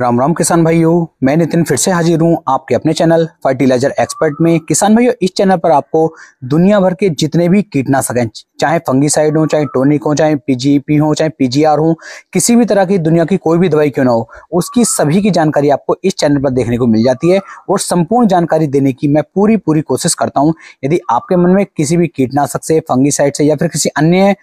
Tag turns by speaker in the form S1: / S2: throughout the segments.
S1: राम राम किसान भाइयों मैं नितिन फिर से हाजिर हूँ आपके अपने चैनल फर्टिलाइजर एक्सपर्ट में किसान भाइयों इस चैनल पर आपको दुनिया भर के जितने भी कीटनाशक हैं चाहे फंगीसाइड हो चाहे टोनिक हो चाहे पीजीपी हो चाहे पीजीआर हो किसी भी तरह की दुनिया की कोई भी दवाई क्यों ना हो उसकी सभी की जानकारी आपको इस चैनल पर देखने को मिल जाती है और संपूर्ण जानकारी देने की मैं पूरी पूरी कोशिश करता हूँ यदि आपके मन में किसी भी कीटनाशक से फंगीसाइड से या फिर किसी अन्य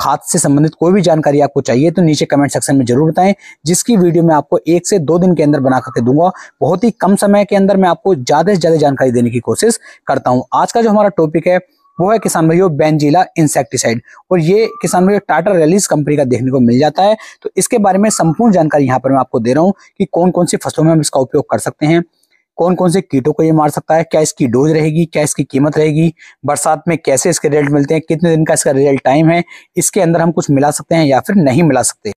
S1: खाद से संबंधित कोई भी जानकारी आपको चाहिए तो नीचे कमेंट सेक्शन में जरूर बताएं जिसकी वीडियो मैं आपको एक से दो दिन के अंदर बना करके दूंगा बहुत ही कम समय के अंदर मैं आपको ज्यादा से ज्यादा जानकारी देने की कोशिश करता हूँ आज का जो हमारा टॉपिक है वो है किसान भाइयों बेंजीला इंसेक्टिसाइड और ये किसान भाइयों टाटा रेलिस कंपनी का देखने को मिल जाता है तो इसके बारे में संपूर्ण जानकारी यहाँ पर मैं आपको दे रहा हूँ कि कौन कौन सी फसलों में हम इसका उपयोग कर सकते हैं कौन कौन से कीटों को ये मार सकता है क्या इसकी डोज रहेगी क्या इसकी कीमत रहेगी बरसात में कैसे इसके रिजल्ट मिलते हैं कितने दिन का इसका रिजल्ट टाइम है इसके अंदर हम कुछ मिला सकते हैं या फिर नहीं मिला सकते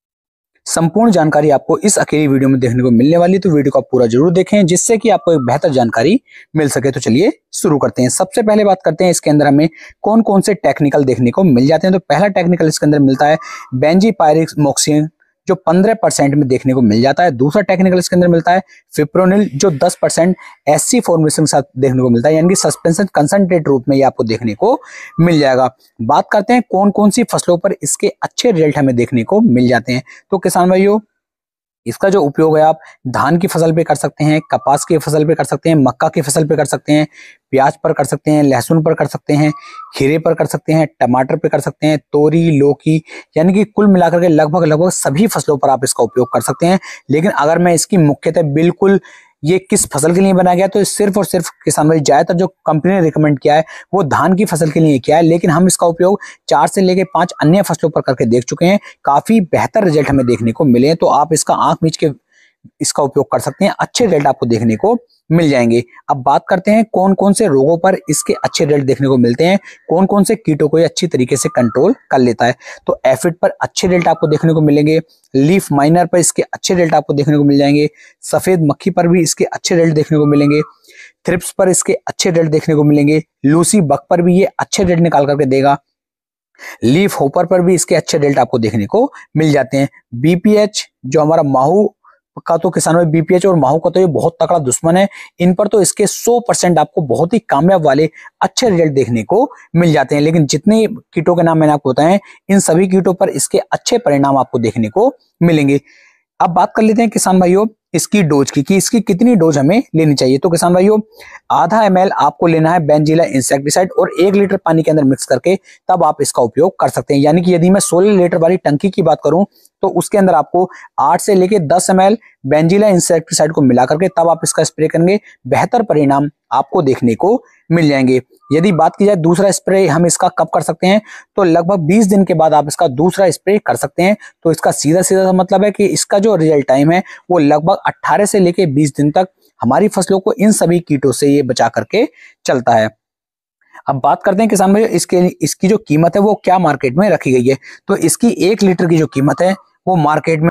S1: संपूर्ण जानकारी आपको इस अकेली वीडियो में देखने को मिलने वाली तो वीडियो को आप पूरा जरूर देखें जिससे कि आपको एक बेहतर जानकारी मिल सके तो चलिए शुरू करते हैं सबसे पहले बात करते हैं इसके अंदर हमें कौन कौन से टेक्निकल देखने को मिल जाते हैं तो पहला टेक्निकल इसके अंदर मिलता है बेंजी पायरिक्स मोक्सिन जो 15 परसेंट में देखने को मिल जाता है दूसरा टेक्निकल इसके अंदर मिलता है फिप्रोनिल जो 10 परसेंट एस फॉर्मेशन के साथ देखने को मिलता है यानी कि सस्पेंशन कंसनट्रेट रूप में ये आपको देखने को मिल जाएगा बात करते हैं कौन कौन सी फसलों पर इसके अच्छे रिजल्ट हमें देखने को मिल जाते हैं तो किसान भाइयों इसका जो उपयोग है आप धान की फसल पे कर सकते हैं कपास की फसल पे कर सकते हैं मक्का की फसल पे कर सकते हैं प्याज पर कर सकते हैं लहसुन पर कर सकते हैं खीरे पर कर सकते हैं टमाटर पर कर सकते हैं तोरी लौकी यानी कि कुल मिलाकर के लगभग लगभग सभी फसलों पर आप इसका उपयोग कर सकते हैं लेकिन अगर मैं इसकी मुख्यतः बिल्कुल ये किस फसल के लिए बनाया गया तो सिर्फ और सिर्फ किसान भाई ज़्यादातर जो कंपनी ने रिकमेंड किया है वो धान की फसल के लिए किया है लेकिन हम इसका उपयोग चार से लेकर पांच अन्य फसलों पर करके देख चुके हैं काफ़ी बेहतर रिजल्ट हमें देखने को मिले हैं तो आप इसका आंख मीच के इसका उपयोग कर सकते हैं अच्छे रिजल्ट आपको देखने को मिल जाएंगे अब बात करते हैं कौन कौन से रोगों पर इसके अच्छे रिजल्ट देखने को मिलते हैं कौन कौन से कीटों को ये अच्छी तरीके से कंट्रोल कर लेता है तो एफिड पर अच्छे रिजल्ट आपको देखने को मिलेंगे लीफ माइनर पर इसके अच्छे रिजल्ट आपको देखने को मिल जाएंगे सफेद मक्खी पर भी इसके अच्छे रिजल्ट देखने को मिलेंगे थ्रिप्स पर इसके अच्छे रिजल्ट देखने को मिलेंगे लूसी बक पर भी ये अच्छे रिजल्ट निकाल करके देगा लीफ होपर पर भी इसके अच्छे रिजल्ट आपको देखने को मिल जाते हैं बीपीएच जो हमारा माहू का तो किसानों में बीपीएच और माहू का तो ये बहुत तकड़ा दुश्मन है इन पर तो इसके 100 परसेंट आपको बहुत ही कामयाब वाले अच्छे रिजल्ट देखने को मिल जाते हैं लेकिन जितने कीटों के नाम मैंने आपको बताए इन सभी कीटों पर इसके अच्छे परिणाम आपको देखने को मिलेंगे अब बात कर लेते हैं किसान भाइयों इसकी डोज की कि इसकी कितनी डोज हमें लेनी चाहिए तो किसान भाइयों आधा एम आपको लेना है बेंजिला इंसेक्टिसाइड और एक लीटर पानी के अंदर मिक्स करके तब आप इसका उपयोग कर सकते हैं यानी कि यदि मैं सोलह लीटर वाली टंकी की बात करूं तो उसके अंदर आपको आठ से लेके दस एम बेंजिला इंसेक्टिसाइड को मिला करके तब आप इसका स्प्रे करेंगे बेहतर परिणाम आपको देखने को मिल जाएंगे यदि बात की जाए दूसरा स्प्रे हम इसका कब कर सकते हैं तो लगभग 20 दिन के बाद आप इसका दूसरा स्प्रे कर सकते हैं तो इसका सीधा सीधा मतलब है कि इसका जो रिजल्ट टाइम है वो लगभग 18 से लेके 20 दिन तक हमारी फसलों को इन सभी कीटों से ये बचा करके चलता है अब बात करते हैं किसान भाई इसके इसकी जो कीमत है वो क्या मार्केट में रखी गई है तो इसकी एक लीटर की जो कीमत है वो मार्केट में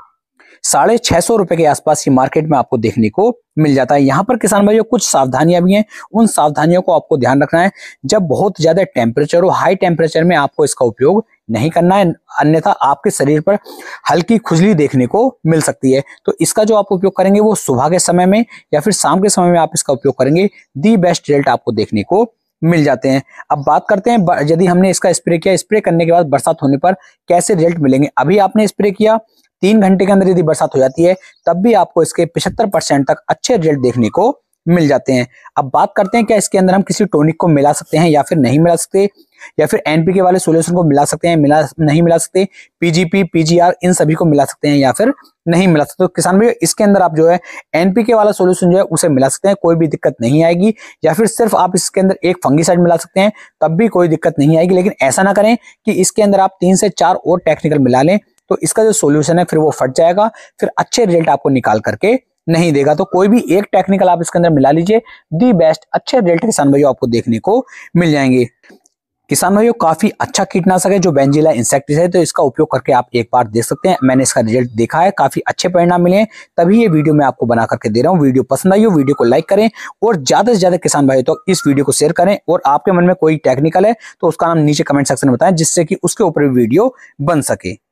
S1: साढ़े छह सौ रुपए के आसपास ये मार्केट में आपको देखने को मिल जाता है यहाँ पर किसान भाइयों कुछ सावधानियां भी हैं उन सावधानियों को आपको ध्यान रखना है जब बहुत ज्यादा टेम्परेचर हो हाई टेम्परेचर में आपको इसका उपयोग नहीं करना है अन्यथा आपके शरीर पर हल्की खुजली देखने को मिल सकती है तो इसका जो आप उपयोग करेंगे वो सुबह के समय में या फिर शाम के समय में आप इसका उपयोग करेंगे दी बेस्ट रिजल्ट आपको देखने को मिल जाते हैं अब बात करते हैं यदि हमने इसका स्प्रे किया स्प्रे करने के बाद बरसात होने पर कैसे रिजल्ट मिलेंगे अभी आपने स्प्रे किया तीन घंटे के अंदर यदि बरसात हो जाती है तब भी आपको इसके पिछहत्तर परसेंट तक अच्छे रिजल्ट देखने को मिल जाते हैं अब बात करते हैं क्या इसके अंदर हम किसी टोनिक को मिला सकते हैं या फिर नहीं मिला सकते या फिर एनपी के वाले सोल्यूशन को मिला सकते हैं मिला नहीं मिला सकते पीजीपी पीजीआर इन सभी को मिला सकते हैं या फिर नहीं मिला सकते तो किसान भाई इसके अंदर आप जो है एनपी के वाला सोल्यूशन जो है उसे मिला सकते हैं कोई भी दिक्कत नहीं आएगी या फिर सिर्फ आप इसके अंदर एक फंगी मिला सकते हैं तब भी कोई दिक्कत नहीं आएगी लेकिन ऐसा ना करें कि इसके अंदर आप तीन से चार और टेक्निकल मिला लें तो इसका जो सोल्यूशन है फिर वो फट जाएगा फिर अच्छे रिजल्ट आपको निकाल करके नहीं देगा तो कोई भी एक टेक्निकल आप इसके अंदर मिला लीजिए दी बेस्ट अच्छे रिजल्ट किसान भाइयों आपको देखने को मिल जाएंगे किसान भाइयों काफी अच्छा कीटनाशक है जो बेंजिला इंसेक्टिस है तो इसका उपयोग करके आप एक बार देख सकते हैं मैंने इसका रिजल्ट देखा है काफी अच्छे परिणाम मिले हैं तभी ये वीडियो मैं आपको बना करके दे रहा हूँ वीडियो पसंद आई हो वीडियो को लाइक करें और ज्यादा से ज्यादा किसान भाइयों तो इस वीडियो को शेयर करें और आपके मन में कोई टेक्निकल है तो उसका नाम नीचे कमेंट सेक्शन में बताएं जिससे कि उसके ऊपर वीडियो बन सके